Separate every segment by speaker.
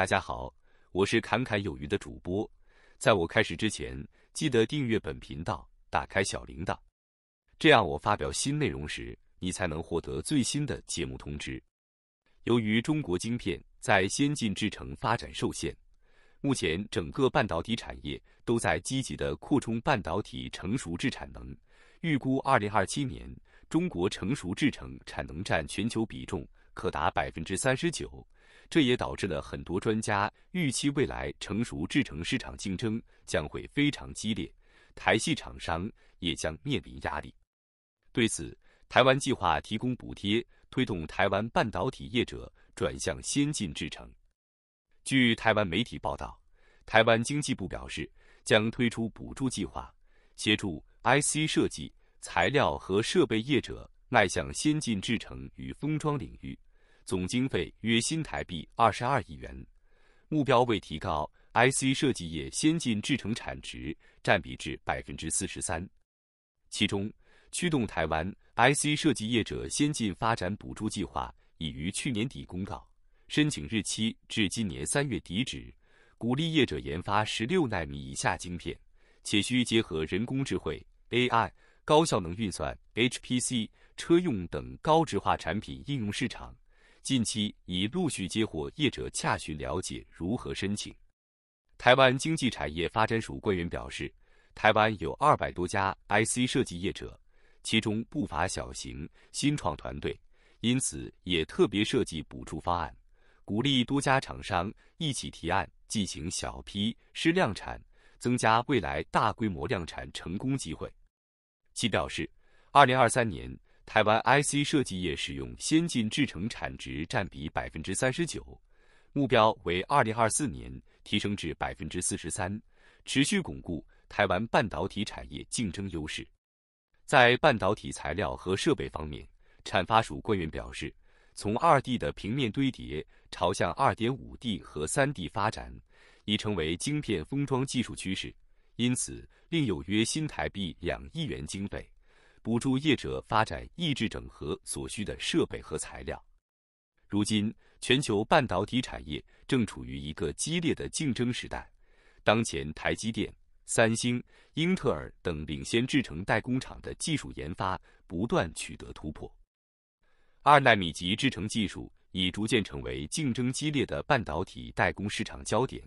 Speaker 1: 大家好，我是侃侃有余的主播。在我开始之前，记得订阅本频道，打开小铃铛，这样我发表新内容时，你才能获得最新的节目通知。由于中国晶片在先进制程发展受限，目前整个半导体产业都在积极的扩充半导体成熟制产能。预估二零二七年，中国成熟制程产能占全球比重可达百分之三十九。这也导致了很多专家预期，未来成熟制程市场竞争将会非常激烈，台系厂商也将面临压力。对此，台湾计划提供补贴，推动台湾半导体业者转向先进制程。据台湾媒体报道，台湾经济部表示，将推出补助计划，协助 IC 设计、材料和设备业者迈向先进制程与封装领域。总经费约新台币二十二亿元，目标为提高 IC 设计业先进制成产值占比至百分之四十三。其中，驱动台湾 IC 设计业者先进发展补助计划已于去年底公告，申请日期至今年三月底止，鼓励业者研发十六纳米以下晶片，且需结合人工智慧 AI、高效能运算 HPC、车用等高质化产品应用市场。近期已陆续接获业者洽询，了解如何申请。台湾经济产业发展署官员表示，台湾有二百多家 IC 设计业者，其中不乏小型新创团队，因此也特别设计补助方案，鼓励多家厂商一起提案进行小批试量产，增加未来大规模量产成功机会。其表示，二零二三年。台湾 IC 设计业使用先进制程产值占比百分之三十九，目标为二零二四年提升至百分之四十三，持续巩固台湾半导体产业竞争优势。在半导体材料和设备方面，产发署官员表示，从二 D 的平面堆叠朝向二点五 D 和三 D 发展已成为晶片封装技术趋势，因此另有约新台币两亿元经费。补助业者发展抑制整合所需的设备和材料。如今，全球半导体产业正处于一个激烈的竞争时代。当前，台积电、三星、英特尔等领先制程代工厂的技术研发不断取得突破。二纳米级制程技术已逐渐成为竞争激烈的半导体代工市场焦点。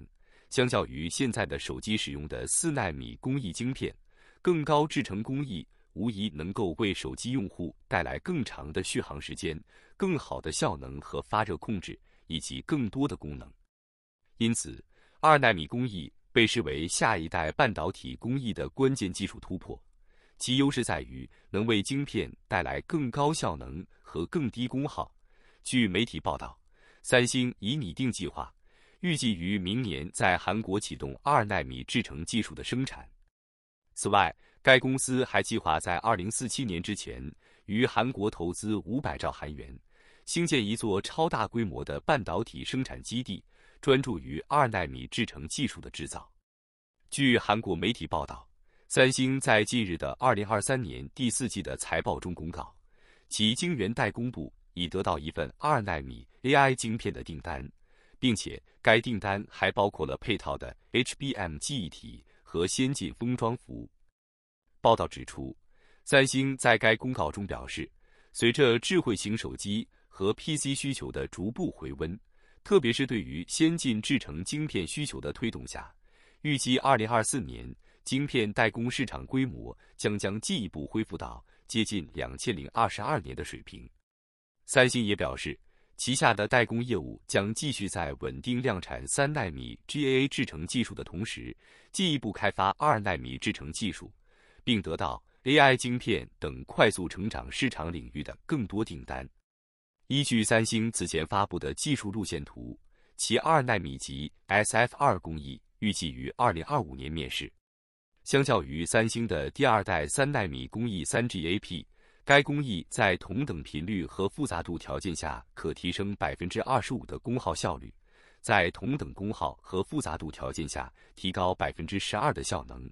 Speaker 1: 相较于现在的手机使用的四纳米工艺晶片，更高制程工艺。无疑能够为手机用户带来更长的续航时间、更好的效能和发热控制，以及更多的功能。因此，二纳米工艺被视为下一代半导体工艺的关键技术突破。其优势在于能为晶片带来更高效能和更低功耗。据媒体报道，三星已拟定计划，预计于明年在韩国启动二纳米制程技术的生产。此外，该公司还计划在二零四七年之前于韩国投资五百兆韩元，兴建一座超大规模的半导体生产基地，专注于二纳米制程技术的制造。据韩国媒体报道，三星在近日的二零二三年第四季的财报中公告，其晶圆代工部已得到一份二纳米 AI 晶片的订单，并且该订单还包括了配套的 HBM 记忆体和先进封装服务。报道指出，三星在该公告中表示，随着智慧型手机和 PC 需求的逐步回温，特别是对于先进制成晶片需求的推动下，预计二零二四年晶片代工市场规模将将进一步恢复到接近两千零二十二年的水平。三星也表示，旗下的代工业务将继续在稳定量产三纳米 GA a 制程技术的同时，进一步开发二纳米制程技术。并得到 AI 晶片等快速成长市场领域的更多订单。依据三星此前发布的技术路线图，其二纳米级 SF2 工艺预计于2025年面世。相较于三星的第二代三纳米工艺 3GAP，该工艺在同等频率和复杂度条件下可提升百分之二十五的功耗效率，在同等功耗和复杂度条件下提高百分之十二的效能。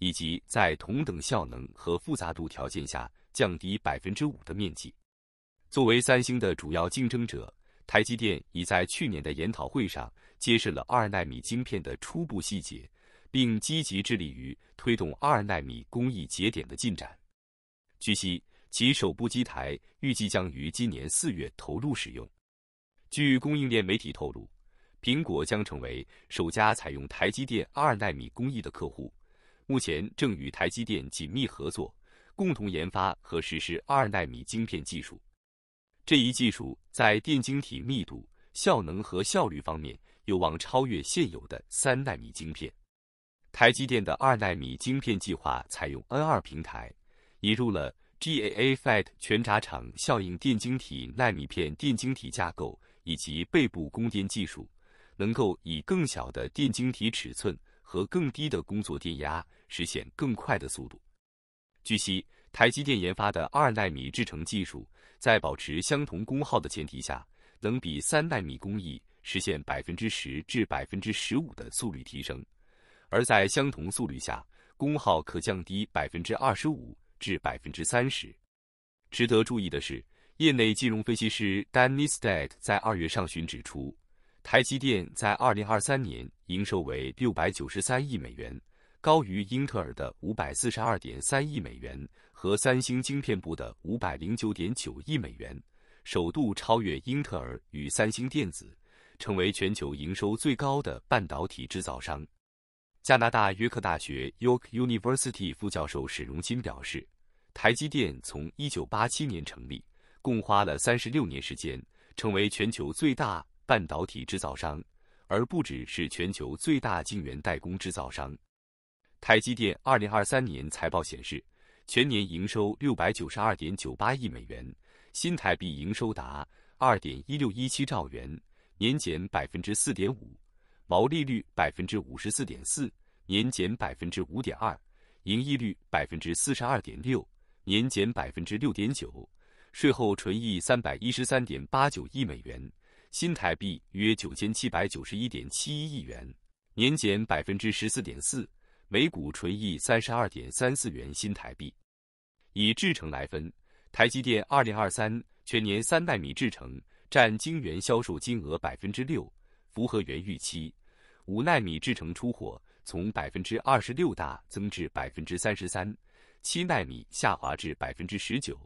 Speaker 1: 以及在同等效能和复杂度条件下降低百分之五的面积。作为三星的主要竞争者，台积电已在去年的研讨会上揭示了二纳米晶片的初步细节，并积极致力于推动二纳米工艺节点的进展。据悉，其首部机台预计将于今年四月投入使用。据供应链媒体透露，苹果将成为首家采用台积电二纳米工艺的客户。目前正与台积电紧密合作，共同研发和实施二纳米晶片技术。这一技术在电晶体密度、效能和效率方面有望超越现有的三纳米晶片。台积电的二纳米晶片计划采用 N2 平台，引入了 GAA Fat 全闸场效应电晶体纳米片电晶体架构以及背部供电技术，能够以更小的电晶体尺寸和更低的工作电压。实现更快的速度。据悉，台积电研发的二纳米制程技术，在保持相同功耗的前提下，能比三纳米工艺实现百分之十至百分之十五的速率提升，而在相同速率下，功耗可降低百分之二十五至百分之三十。值得注意的是，业内金融分析师 Danny s t e d 在二月上旬指出，台积电在二零二三年营收为六百九十三亿美元。高于英特尔的五百四十二点三亿美元和三星晶片部的五百零九点九亿美元，首度超越英特尔与三星电子，成为全球营收最高的半导体制造商。加拿大约克大学 York University 副教授史荣新表示：“台积电从一九八七年成立，共花了三十六年时间，成为全球最大半导体制造商，而不只是全球最大晶圆代工制造商。”台积电二零二三年财报显示，全年营收六百九十二点九八亿美元，新台币营收达二点一六一七兆元，年减百分之四点五，毛利率百分之五十四点四，年减百分之五点二，盈利率百分之四十二点六，年减百分之六点九，税后纯益三百一十三点八九亿美元，新台币约九千七百九十一点七一亿元，年减百分之十四点四。每股纯益三十二点三四元新台币。以制程来分，台积电二零二三全年三奈米制程占晶圆销售金额百分之六，符合原预期。五纳米制程出货从百分之二十六大增至百分之三十三，七纳米下滑至百分之十九，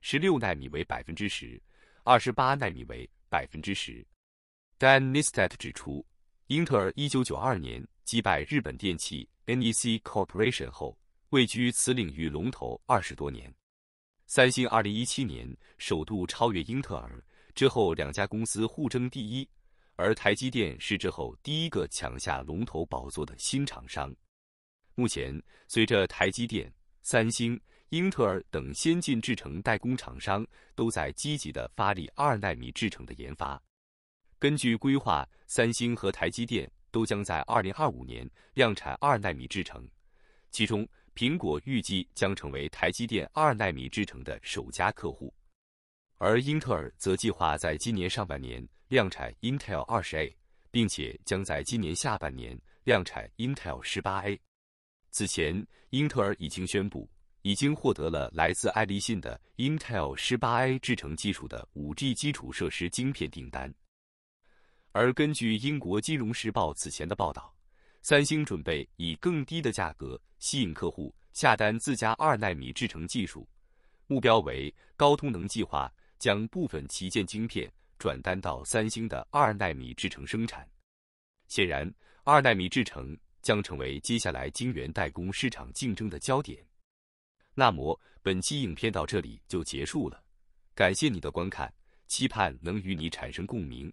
Speaker 1: 十六纳米为百分之十，二十八纳米为百分之十。Dan n y s t a t 指出，英特尔一九九二年击败日本电器。NEC Corporation 后，位居此领域龙头二十多年。三星二零一七年首度超越英特尔，之后两家公司互争第一，而台积电是之后第一个抢下龙头宝座的新厂商。目前，随着台积电、三星、英特尔等先进制程代工厂商都在积极的发力二纳米制程的研发。根据规划，三星和台积电。都将在二零二五年量产二纳米制程，其中苹果预计将成为台积电二纳米制程的首家客户，而英特尔则计划在今年上半年量产 Intel 20A，并且将在今年下半年量产 Intel 18A。此前，英特尔已经宣布已经获得了来自爱立信的 Intel 18A 制程技术的 5G 基础设施晶片订单。而根据英国《金融时报》此前的报道，三星准备以更低的价格吸引客户下单自家二纳米制程技术，目标为高通能计划将部分旗舰晶片转单到三星的二纳米制程生产。显然，二纳米制程将成为接下来晶圆代工市场竞争的焦点。那么，本期影片到这里就结束了，感谢你的观看，期盼能与你产生共鸣。